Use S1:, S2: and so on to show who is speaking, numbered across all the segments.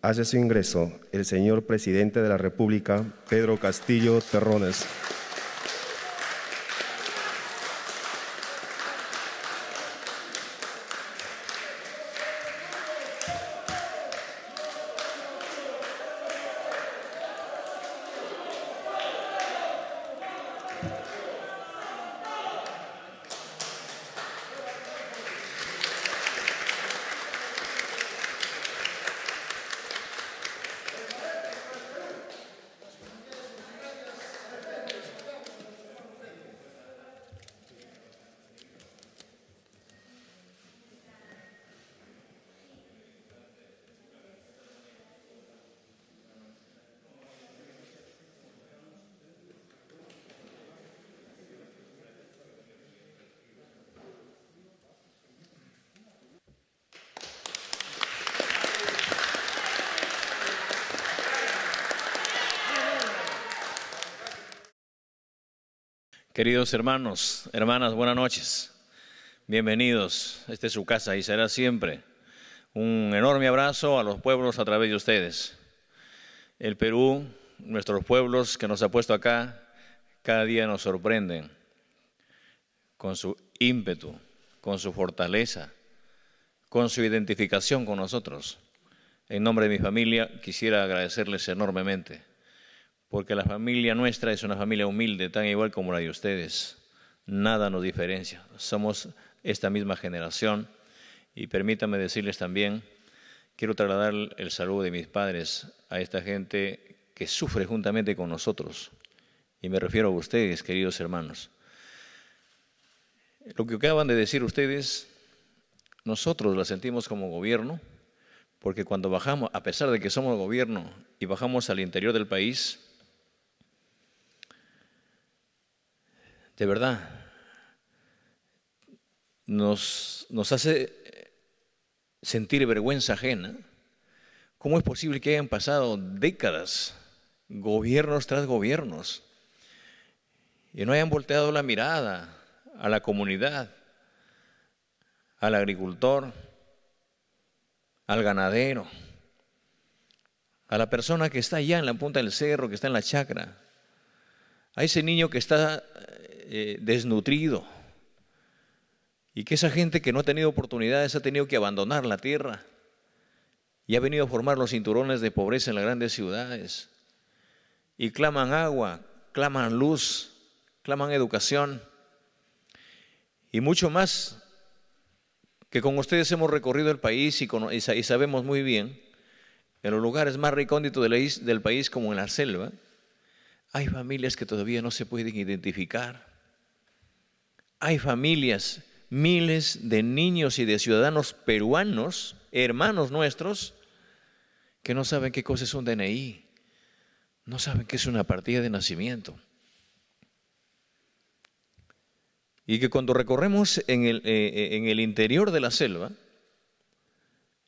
S1: Hace su ingreso el señor presidente de la República, Pedro Castillo Terrones. Queridos hermanos, hermanas, buenas noches. Bienvenidos. Esta es su casa y será siempre. Un enorme abrazo a los pueblos a través de ustedes. El Perú, nuestros pueblos que nos ha puesto acá, cada día nos sorprenden con su ímpetu, con su fortaleza, con su identificación con nosotros. En nombre de mi familia quisiera agradecerles enormemente porque la familia nuestra es una familia humilde, tan igual como la de ustedes. Nada nos diferencia. Somos esta misma generación y permítanme decirles también, quiero trasladar el saludo de mis padres a esta gente que sufre juntamente con nosotros. Y me refiero a ustedes, queridos hermanos. Lo que acaban de decir ustedes, nosotros la sentimos como gobierno, porque cuando bajamos, a pesar de que somos gobierno y bajamos al interior del país, de verdad, nos, hace sentir vergüenza ajena. ¿Cómo es posible que hayan pasado décadas, gobiernos tras gobiernos, y no hayan volteado la mirada a la comunidad, al agricultor, al ganadero, a la persona que está allá en la punta del cerro, que está en la chacra, a ese niño que está eh, desnutrido y que esa gente que no ha tenido oportunidades ha tenido que abandonar la tierra y ha venido a formar los cinturones de pobreza en las grandes ciudades y claman agua, claman luz, claman educación y mucho más que con ustedes hemos recorrido el país y, y sabemos muy bien en los lugares más recónditos del país como en la selva, hay familias que todavía no se pueden identificar hay familias, miles de niños y de ciudadanos peruanos, hermanos nuestros, que no saben qué cosa es un DNI, no saben qué es una partida de nacimiento. Y que cuando recorremos en el, eh, eh, en el interior de la selva,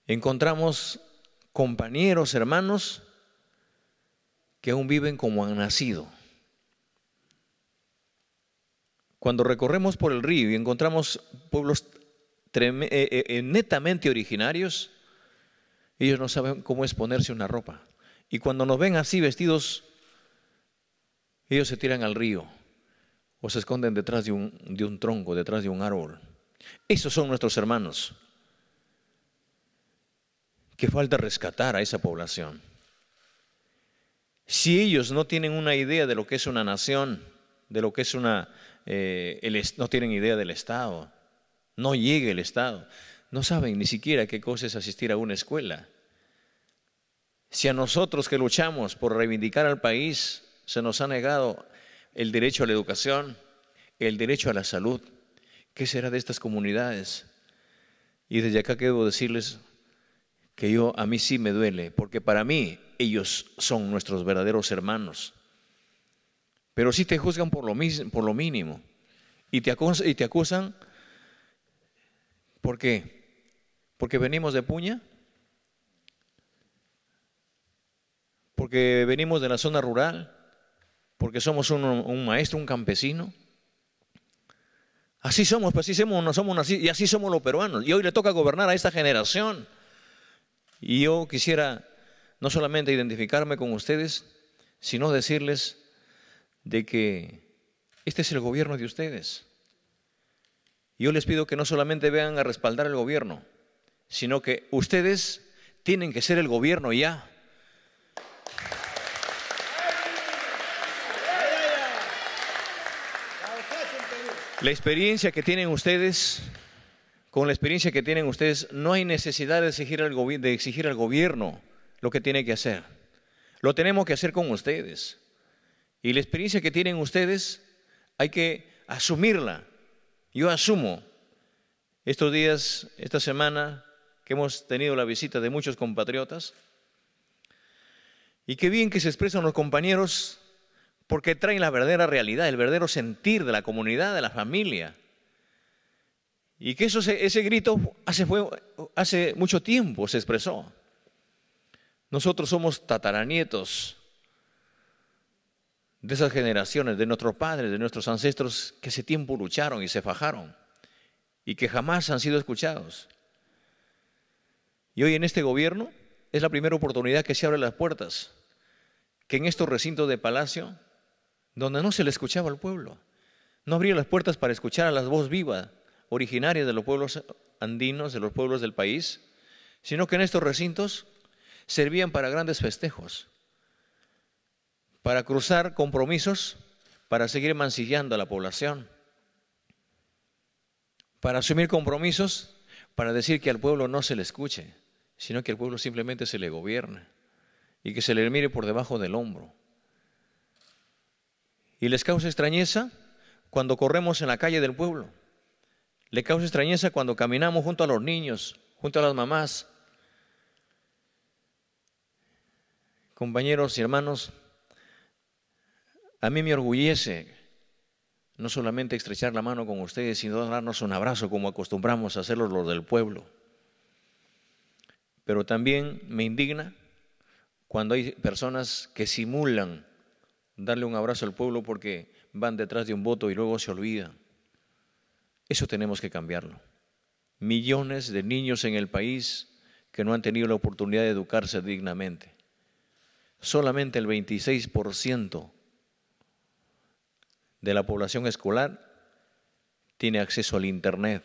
S1: encontramos compañeros, hermanos, que aún viven como han nacido cuando recorremos por el río y encontramos pueblos eh, eh, eh, netamente originarios, ellos no saben cómo es ponerse una ropa. Y cuando nos ven así vestidos, ellos se tiran al río o se esconden detrás de un, de un tronco, detrás de un árbol. Esos son nuestros hermanos. Que falta rescatar a esa población. Si ellos no tienen una idea de lo que es una nación, de lo que es una eh, no tienen idea del Estado, no llega el Estado, no saben ni siquiera qué cosa es asistir a una escuela. Si a nosotros que luchamos por reivindicar al país se nos ha negado el derecho a la educación, el derecho a la salud, ¿qué será de estas comunidades? Y desde acá debo decirles que yo a mí sí me duele, porque para mí ellos son nuestros verdaderos hermanos pero sí te juzgan por lo, por lo mínimo y te, acusan, ¿Por qué? ¿Porque venimos de puña? ¿Porque venimos de la zona rural? ¿Porque somos un, un maestro, un campesino? Así somos, pues así somos, no somos así, y así somos los peruanos. Y hoy le toca gobernar a esta generación. Y yo quisiera no solamente identificarme con ustedes, sino decirles de que este es el gobierno de ustedes. Yo les pido que no solamente vean a respaldar el gobierno, sino que ustedes tienen que ser el gobierno ya. La experiencia que tienen ustedes, con la experiencia que tienen ustedes, no hay necesidad de exigir al, de exigir al gobierno lo que tiene que hacer. Lo tenemos que hacer con ustedes. Y la experiencia que tienen ustedes hay que asumirla. Yo asumo. Estos días, esta semana, que hemos tenido la visita de muchos compatriotas, y qué bien que se expresan los compañeros porque traen la verdadera realidad, el verdadero sentir de la comunidad, de la familia. Y que eso, ese grito hace, hace mucho tiempo se expresó. Nosotros somos tataranietos de esas generaciones, de nuestros padres, de nuestros ancestros que ese tiempo lucharon y se fajaron y que jamás han sido escuchados. Y hoy en este gobierno es la primera oportunidad que se abren las puertas, que en estos recintos de palacio, donde no se le escuchaba al pueblo, no abría las puertas para escuchar a las voz viva, originarias de los pueblos andinos, de los pueblos del país, sino que en estos recintos servían para grandes festejos, para cruzar compromisos, para seguir mancillando a la población, para asumir compromisos, para decir que al pueblo no se le escuche, sino que al pueblo simplemente se le gobierna y que se le mire por debajo del hombro. Y les causa extrañeza cuando corremos en la calle del pueblo. Le causa extrañeza cuando caminamos junto a los niños, junto a las mamás. Compañeros y hermanos, a mí me orgullece no solamente estrechar la mano con ustedes, sino darnos un abrazo como acostumbramos a hacerlo los del pueblo. Pero también me indigna cuando hay personas que simulan darle un abrazo al pueblo porque van detrás de un voto y luego se olvidan. Eso tenemos que cambiarlo. Millones de niños en el país que no han tenido la oportunidad de educarse dignamente. Solamente el 26% de la población escolar tiene acceso al Internet.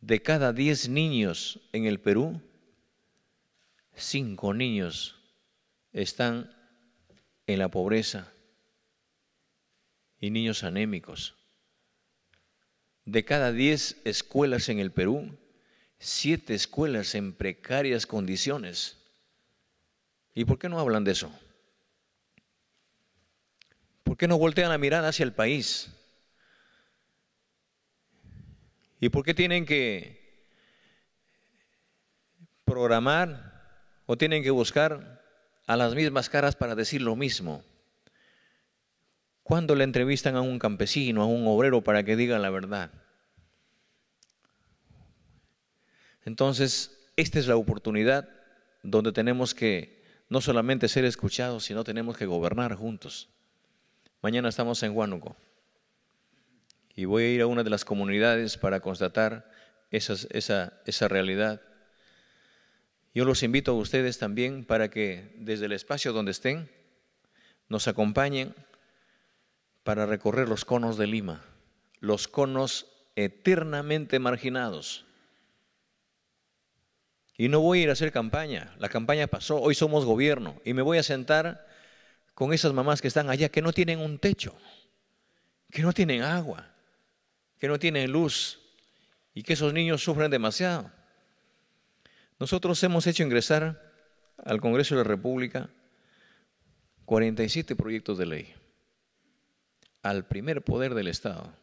S1: De cada 10 niños en el Perú, 5 niños están en la pobreza y niños anémicos. De cada 10 escuelas en el Perú, 7 escuelas en precarias condiciones. ¿Y por qué no hablan de eso? ¿Por qué no voltean a mirar hacia el país? ¿Y por qué tienen que programar o tienen que buscar a las mismas caras para decir lo mismo? ¿Cuándo le entrevistan a un campesino, a un obrero para que diga la verdad? Entonces, esta es la oportunidad donde tenemos que no solamente ser escuchados, sino tenemos que gobernar juntos. Mañana estamos en Huánuco y voy a ir a una de las comunidades para constatar esa, esa realidad. Yo los invito a ustedes también para que desde el espacio donde estén nos acompañen para recorrer los conos de Lima, los conos eternamente marginados. Y no voy a ir a hacer campaña, la campaña pasó, hoy somos gobierno y me voy a sentar con esas mamás que están allá, que no tienen un techo, que no tienen agua, que no tienen luz y que esos niños sufren demasiado. Nosotros hemos hecho ingresar al Congreso de la República 47 proyectos de ley al primer poder del Estado.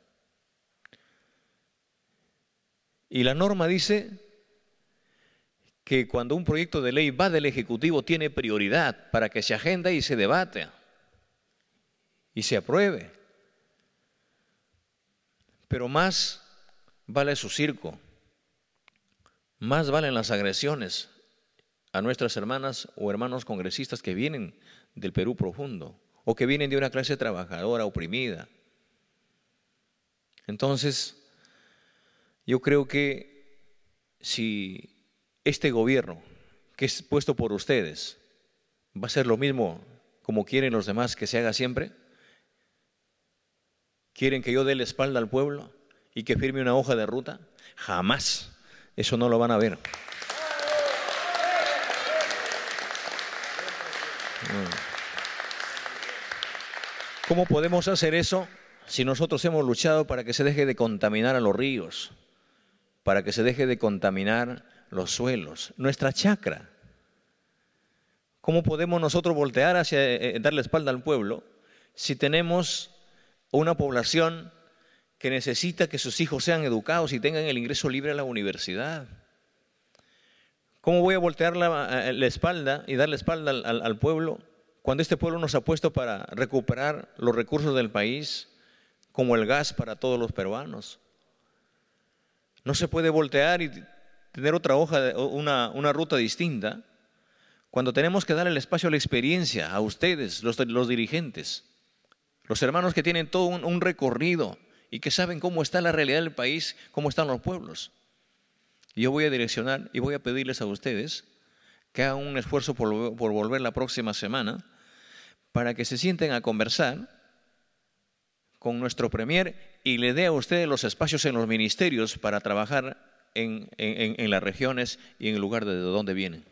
S1: Y la norma dice que cuando un proyecto de ley va del Ejecutivo tiene prioridad para que se agenda y se debate y se apruebe. Pero más vale su circo, más valen las agresiones a nuestras hermanas o hermanos congresistas que vienen del Perú profundo o que vienen de una clase trabajadora oprimida. Entonces, yo creo que si este gobierno que es puesto por ustedes va a ser lo mismo como quieren los demás que se haga siempre? ¿Quieren que yo dé la espalda al pueblo y que firme una hoja de ruta? Jamás. Eso no lo van a ver. Mm. ¿Cómo podemos hacer eso si nosotros hemos luchado para que se deje de contaminar a los ríos, para que se deje de contaminar los suelos, nuestra chacra. ¿Cómo podemos nosotros voltear hacia, eh, eh, darle espalda al pueblo si tenemos una población que necesita que sus hijos sean educados y tengan el ingreso libre a la universidad? ¿Cómo voy a voltear la, eh, espalda y dar la espalda al pueblo cuando este pueblo nos ha puesto para recuperar los recursos del país, como el gas para todos los peruanos? No se puede voltear y tener otra hoja, una, ruta distinta, cuando tenemos que dar el espacio a la experiencia, a ustedes, los, dirigentes, los hermanos que tienen todo un, recorrido y que saben cómo está la realidad del país, cómo están los pueblos. Yo voy a direccionar y voy a pedirles a ustedes que hagan un esfuerzo por, por, volver la próxima semana para que se sienten a conversar con nuestro Premier y le dé a ustedes los espacios en los ministerios para trabajar en, las regiones y en el lugar de donde vienen.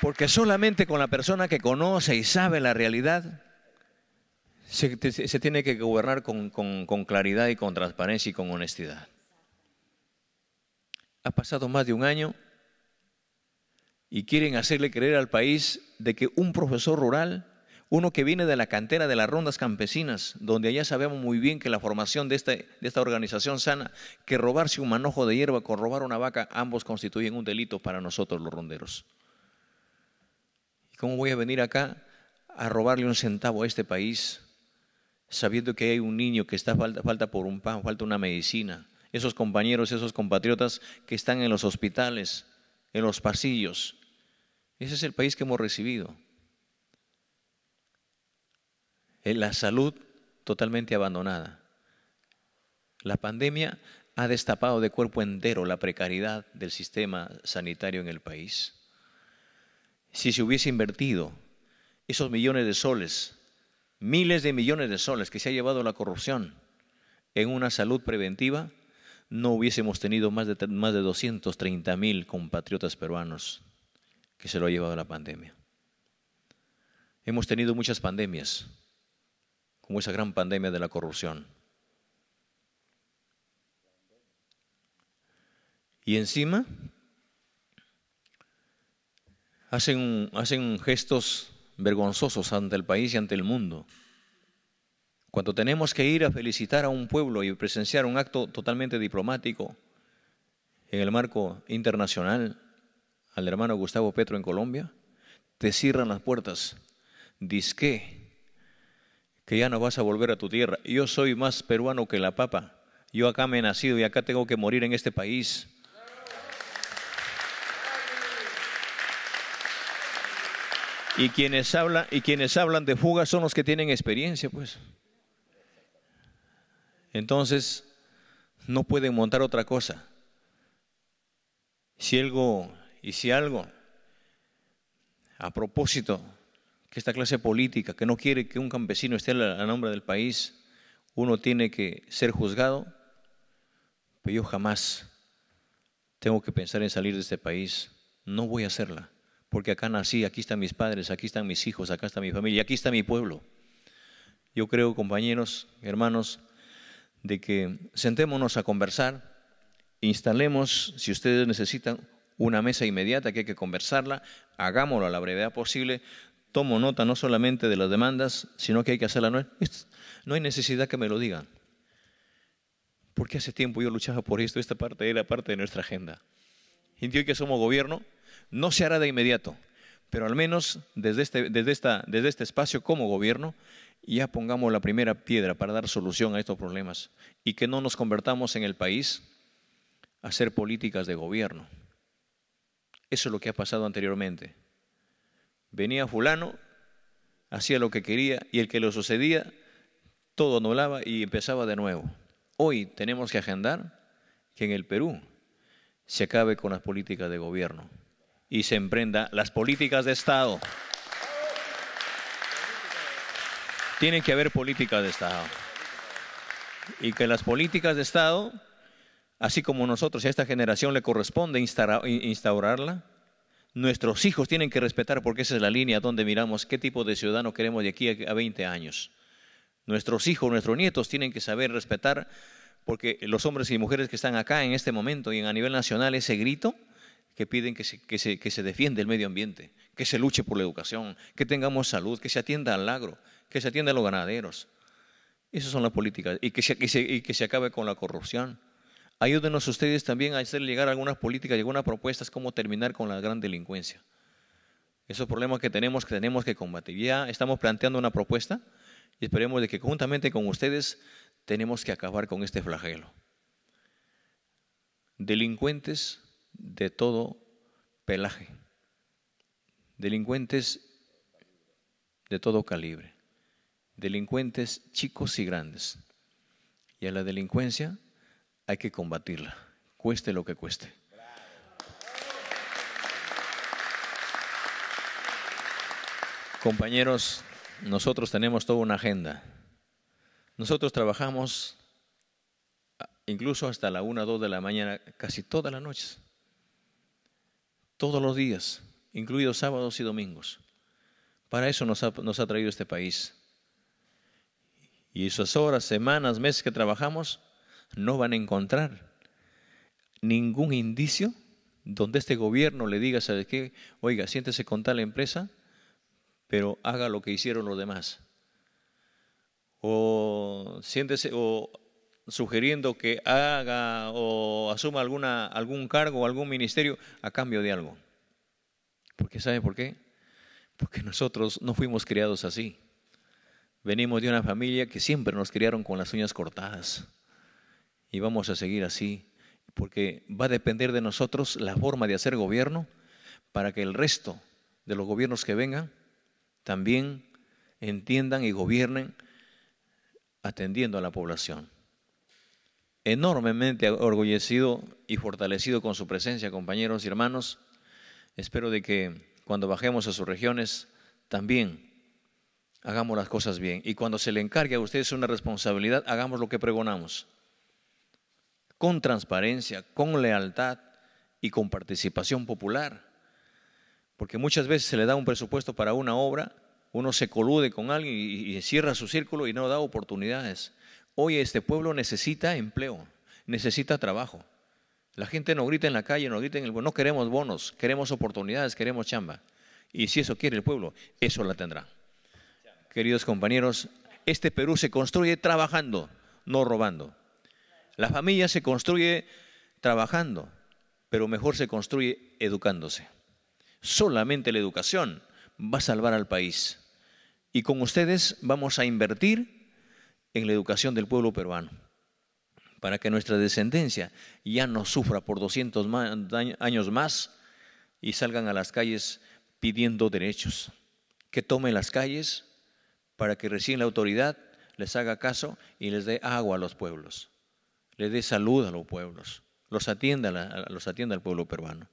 S1: Porque solamente con la persona que conoce y sabe la realidad, se, tiene que gobernar con, claridad y con transparencia y con honestidad. Ha pasado más de un año y quieren hacerle creer al país de que un profesor rural uno que viene de la cantera de las rondas campesinas, donde allá sabemos muy bien que la formación este, de esta, organización sana, que robarse un manojo de hierba con robar una vaca, ambos constituyen un delito para nosotros los ronderos. ¿Cómo voy a venir acá a robarle un centavo a este país sabiendo que hay un niño que está falta, falta por un pan, falta una medicina? Esos compañeros, esos compatriotas que están en los hospitales, en los pasillos. Ese es el país que hemos recibido. Eh, la salud totalmente abandonada. La pandemia ha destapado de cuerpo entero la precariedad del sistema sanitario en el país. Si se hubiese invertido esos millones de soles, miles de millones de soles que se ha llevado la corrupción en una salud preventiva, no hubiésemos tenido más de, más de 230 mil compatriotas peruanos que se lo ha llevado la pandemia. Hemos tenido muchas pandemias, como esa gran pandemia de la corrupción. Y encima hacen, hacen gestos vergonzosos ante el país y ante el mundo. Cuando tenemos que ir a felicitar a un pueblo y presenciar un acto totalmente diplomático en el marco internacional al hermano Gustavo Petro en Colombia, te cierran las puertas. Disque que ya no vas a volver a tu tierra. Yo soy más peruano que la papa. Yo acá me he nacido y acá tengo que morir en este país. Y quienes hablan, y quienes hablan de fuga son los que tienen experiencia, pues. Entonces, no pueden montar otra cosa. Si algo, y si algo, a propósito, esta clase política, que no quiere que un campesino esté a la nombre del país, uno tiene que ser juzgado, pero pues yo jamás tengo que pensar en salir de este país. No voy a hacerla, porque acá nací, aquí están mis padres, aquí están mis hijos, acá está mi familia, aquí está mi pueblo. Yo creo, compañeros, hermanos, de que sentémonos a conversar, instalemos, si ustedes necesitan, una mesa inmediata que hay que conversarla, hagámoslo a la brevedad posible, tomo nota no solamente de las demandas, sino que hay que hacerla. No hay necesidad que me lo digan. Porque hace tiempo yo luchaba por esto, esta parte era parte de nuestra agenda. Y hoy que somos gobierno, no se hará de inmediato, pero al menos desde este, desde esta, desde este espacio como gobierno, ya pongamos la primera piedra para dar solución a estos problemas y que no nos convertamos en el país a hacer políticas de gobierno. Eso es lo que ha pasado anteriormente. Venía fulano, hacía lo que quería y el que lo sucedía, todo anulaba y empezaba de nuevo. Hoy tenemos que agendar que en el Perú se acabe con las políticas de gobierno y se emprenda las políticas de Estado. Tienen que haber políticas de Estado. Y que las políticas de Estado, así como nosotros y a esta generación le corresponde instaurarla, nuestros hijos tienen que respetar, porque esa es la línea donde miramos qué tipo de ciudadano queremos de aquí a 20 años. Nuestros hijos, nuestros nietos tienen que saber respetar, porque los hombres y mujeres que están acá en este momento y a nivel nacional ese grito que piden que se, que defienda el medio ambiente, que se luche por la educación, que tengamos salud, que se atienda al agro, que se atienda a los ganaderos. Esas son las políticas. Y que se, y que se acabe con la corrupción. Ayúdenos ustedes también a hacer llegar algunas políticas y algunas propuestas cómo terminar con la gran delincuencia. Esos problemas que tenemos que tenemos que combatir. Ya estamos planteando una propuesta y esperemos de que conjuntamente con ustedes tenemos que acabar con este flagelo. Delincuentes de todo pelaje. Delincuentes de todo calibre. Delincuentes chicos y grandes. Y a la delincuencia hay que combatirla, cueste lo que cueste. Compañeros, nosotros tenemos toda una agenda. Nosotros trabajamos ah, incluso hasta la una, o 2 de la mañana, casi todas las noches, todos los días, incluidos sábados y domingos. Para eso nos nos ha traído este país. Y esas horas, semanas, meses que trabajamos, no van a encontrar ningún indicio donde este gobierno le diga, qué? Oiga, siéntese con tal empresa, pero haga lo que hicieron los demás. O siéntese, o sugiriendo que haga o asuma alguna, algún cargo o algún ministerio a cambio de algo. Porque ¿sabe por qué? Porque nosotros no fuimos criados así. Venimos de una familia que siempre nos criaron con las uñas cortadas y vamos a seguir así, porque va a depender de nosotros la forma de hacer gobierno para que el resto de los gobiernos que vengan también entiendan y gobiernen atendiendo a la población. Enormemente orgullecido y fortalecido con su presencia, compañeros y hermanos. Espero de que cuando bajemos a sus regiones también hagamos las cosas bien. Y cuando se le encargue a ustedes una responsabilidad, hagamos lo que pregonamos con transparencia, con lealtad y con participación popular. Porque muchas veces se le da un presupuesto para una obra, uno se colude con alguien y, cierra su círculo y no da oportunidades. Hoy este pueblo necesita empleo, necesita trabajo. La gente no grita en la calle, no grita en el no queremos bonos, queremos oportunidades, queremos chamba. Y si eso quiere el pueblo, eso la tendrá. Queridos compañeros, este Perú se construye trabajando, no robando. La familia se construye trabajando, pero mejor se construye educándose. Solamente la educación va a salvar al país. Y con ustedes vamos a invertir en la educación del pueblo peruano para que nuestra descendencia ya no sufra por 200 años más y salgan a las calles pidiendo derechos. Que tomen las calles para que recién la autoridad les haga caso y les dé agua a los pueblos le dé salud a los pueblos, los atienda, el los al pueblo peruano.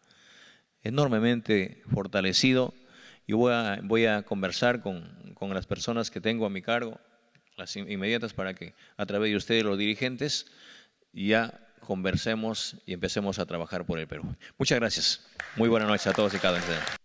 S1: Enormemente fortalecido. Y voy a, conversar con, con, las personas que tengo a mi cargo, las inmediatas, para que a través de ustedes, los dirigentes, ya conversemos y empecemos a trabajar por el Perú. Muchas gracias. Muy buenas noches a todos y cada uno